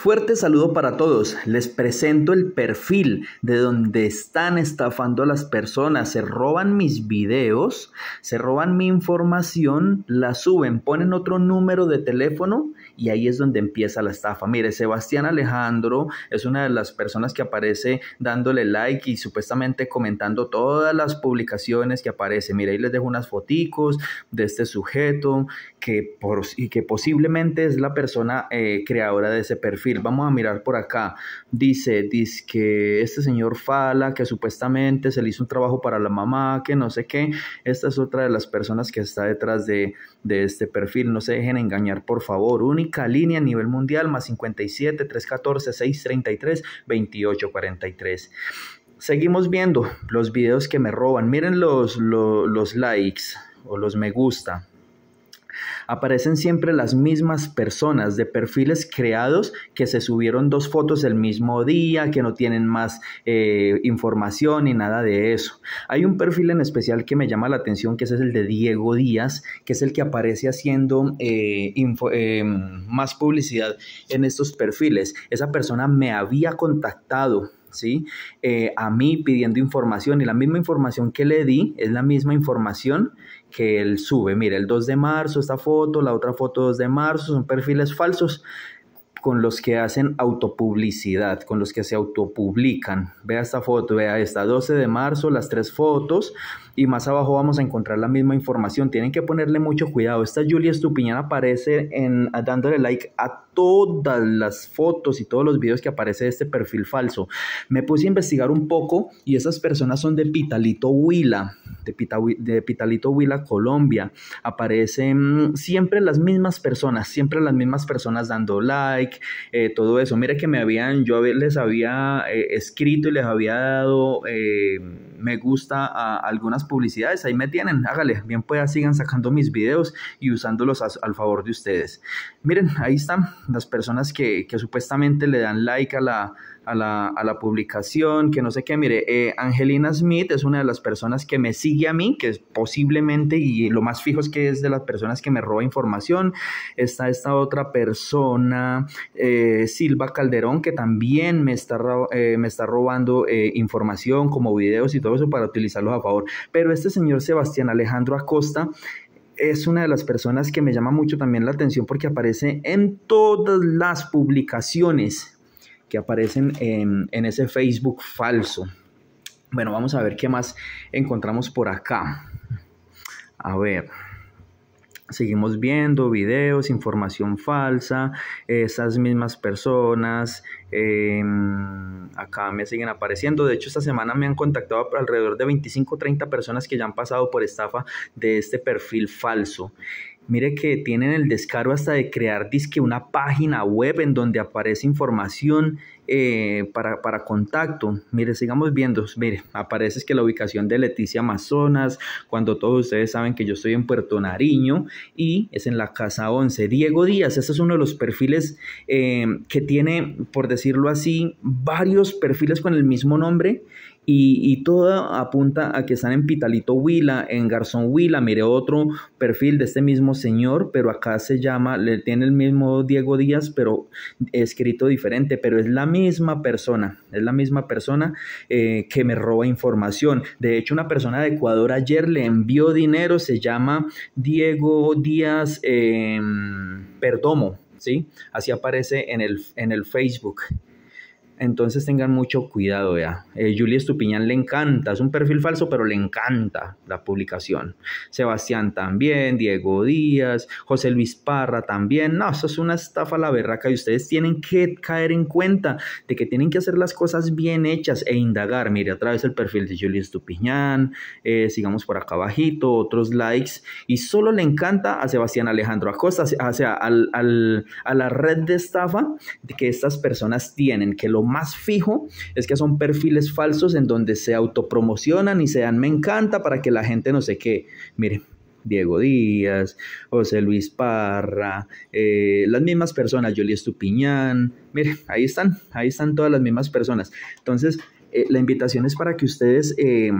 Fuerte saludo para todos. Les presento el perfil de donde están estafando a las personas. Se roban mis videos, se roban mi información, la suben, ponen otro número de teléfono y ahí es donde empieza la estafa. Mire, Sebastián Alejandro es una de las personas que aparece dándole like y supuestamente comentando todas las publicaciones que aparece, Mire, ahí les dejo unas foticos de este sujeto que, y que posiblemente es la persona eh, creadora de ese perfil. Vamos a mirar por acá. Dice, dice que este señor Fala, que supuestamente se le hizo un trabajo para la mamá, que no sé qué. Esta es otra de las personas que está detrás de, este perfil. No se dejen engañar, por favor. Única línea a nivel mundial, más 57, 314, 633, 2843 seguimos viendo los videos que me roban. Miren los, los, likes o los me gusta aparecen siempre las mismas personas de perfiles creados que se subieron dos fotos el mismo día, que no tienen más eh, información ni nada de eso. Hay un perfil en especial que me llama la atención, que es el de Diego Díaz, que es el que aparece haciendo eh, eh, más publicidad en estos perfiles. Esa persona me había contactado ¿sí? a mí pidiendo información y la misma información que le di es la misma información que él sube. Mira, el 2 de marzo esta foto, la otra foto 2 de marzo, son perfiles falsos con los que hacen autopublicidad, con los que se autopublican. Vea esta foto, vea esta, 12 de marzo, las tres fotos, y más abajo vamos a encontrar la misma información. Tienen que ponerle mucho cuidado. Esta Julia Estupiñán aparece en, dándole like a todas las fotos y todos los videos que aparece de este perfil falso. Me puse a investigar un poco y esas personas son de Pitalito Huila, de, Pitalito Huila, Colombia. Aparecen siempre las mismas personas, siempre las mismas personas dando like, eh, todo eso. mira que me habían, yo les había eh, escrito y les había dado... Eh, me gusta algunas publicidades, ahí me tienen, hágale, bien pueda, sigan sacando mis videos y usándolos al favor de ustedes. Miren, ahí están las personas que, que supuestamente le dan like a la a la, publicación, que no sé qué. Mire, eh, Angelina Smith es una de las personas que me sigue a mí, que es posiblemente, y lo más fijo es que es de las personas que me roba información. Está esta otra persona, eh, Silva Calderón, que también me está, eh, me está robando información como videos y todo eso para utilizarlos a favor. Pero este señor Sebastián Alejandro Acosta es una de las personas que me llama mucho también la atención porque aparece en todas las publicaciones que aparecen en, ese Facebook falso. Bueno, vamos a ver qué más encontramos por acá. A ver. Seguimos viendo videos, información falsa, esas mismas personas, em, acá me siguen apareciendo. De hecho, esta semana me han contactado alrededor de 25 o 30 personas que ya han pasado por estafa de este perfil falso. Mire que tienen el descaro hasta de crear disque una página web en donde aparece información eh, para, contacto. Mire, sigamos viendo. Mire, aparece que la ubicación de Leticia Amazonas, cuando todos ustedes saben que yo estoy en Puerto Nariño y es en la casa 11. Diego Díaz, ese es uno de los perfiles eh, que tiene, por decirlo así, varios perfiles con el mismo nombre y, y, todo apunta a que están en Pitalito Huila, en Garzón Huila. Mire otro perfil de este mismo señor, pero acá se llama, le tiene el mismo Diego Díaz, pero escrito diferente, pero es la misma misma persona, es la misma persona eh, que me roba información. De hecho, una persona de Ecuador ayer le envió dinero, se llama Diego Díaz em, Perdomo, ¿sí? Así aparece en el, en el Facebook. Entonces tengan mucho cuidado ya. Eh, Estupiñán le encanta, es un perfil falso, pero le encanta la publicación. Sebastián también, Diego Díaz, José Luis Parra también. No, eso es una estafa la berraca y ustedes tienen que caer en cuenta de que tienen que hacer las cosas bien hechas e indagar. Mire, a través del perfil de Julius Estupiñán, eh, sigamos por acá abajito, otros likes. Y solo le encanta a Sebastián Alejandro Acosta, o sea, a la red de estafa que estas personas tienen, que lo más fijo es que son perfiles falsos en donde se autopromocionan y se dan me encanta para que la gente no sé qué. mire, Diego Díaz, José Luis Parra, eh, las mismas personas, Jolie Estupiñán, mire, ahí están, ahí están todas las mismas personas. Entonces, eh, la invitación es para que ustedes... Eh,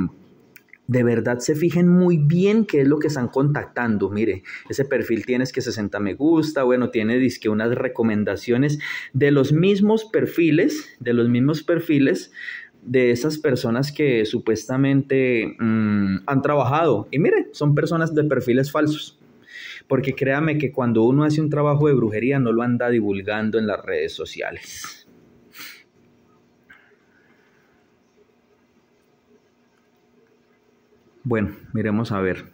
de verdad se fijen muy bien qué es lo que están contactando. Mire, ese perfil tienes que 60 me gusta, bueno, tiene disque unas recomendaciones de los mismos perfiles, de los mismos perfiles de esas personas que supuestamente mm, han trabajado. Y mire, son personas de perfiles falsos. Porque créame que cuando uno hace un trabajo de brujería no lo anda divulgando en las redes sociales. Bueno, miremos a ver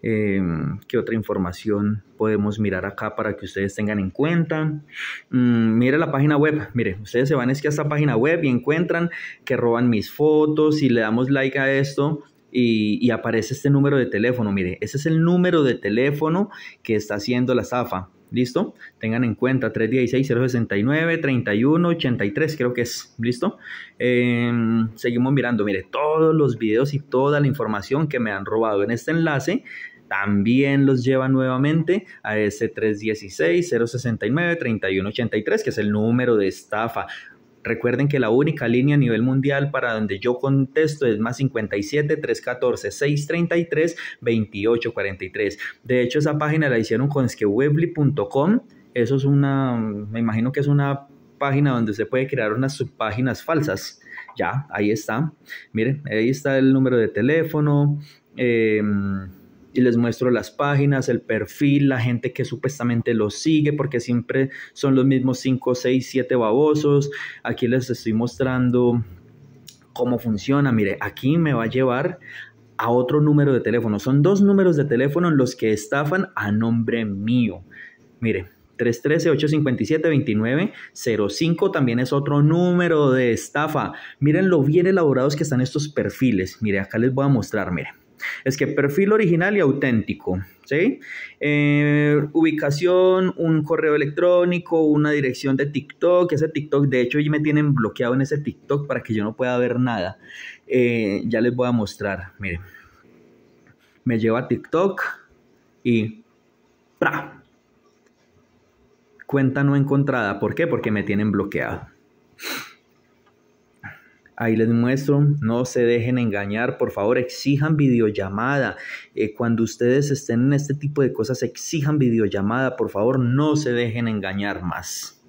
em, qué otra información podemos mirar acá para que ustedes tengan en cuenta. Mm, mire la página web, mire, ustedes se van es que a esta página web y encuentran que roban mis fotos y le damos like a esto. Y, aparece este número de teléfono, mire, ese es el número de teléfono que está haciendo la zafa. ¿Listo? Tengan en cuenta 316-069-3183, creo que es. ¿Listo? Em, seguimos mirando, mire, todos los videos y toda la información que me han robado en este enlace también los lleva nuevamente a ese 316-069-3183, que es el número de estafa. Recuerden que la única línea a nivel mundial para donde yo contesto es más 57 314 633 2843. De hecho, esa página la hicieron con esquewebly.com. Eso es una, me imagino que es una página donde se puede crear unas subpáginas falsas. Ya, ahí está. Miren, ahí está el número de teléfono. Em, y les muestro las páginas, el perfil, la gente que supuestamente los sigue, porque siempre son los mismos 5, 6, 7 babosos. Aquí les estoy mostrando cómo funciona. Mire, aquí me va a llevar a otro número de teléfono. Son dos números de teléfono los que estafan a nombre mío. Mire, 313-857-2905 también es otro número de estafa. Miren lo bien elaborados que están estos perfiles. Mire, acá les voy a mostrar, miren. Es que perfil original y auténtico, ¿sí? Eh, ubicación, un correo electrónico, una dirección de TikTok, ese TikTok, de hecho, y me tienen bloqueado en ese TikTok para que yo no pueda ver nada. Eh, ya les voy a mostrar, miren. Me llevo a TikTok y ¡pra! Cuenta no encontrada. ¿Por qué? Porque me tienen bloqueado. Ahí les muestro, no se dejen engañar, por favor, exijan videollamada. Eh, cuando ustedes estén en este tipo de cosas, exijan videollamada, por favor, no se dejen engañar más.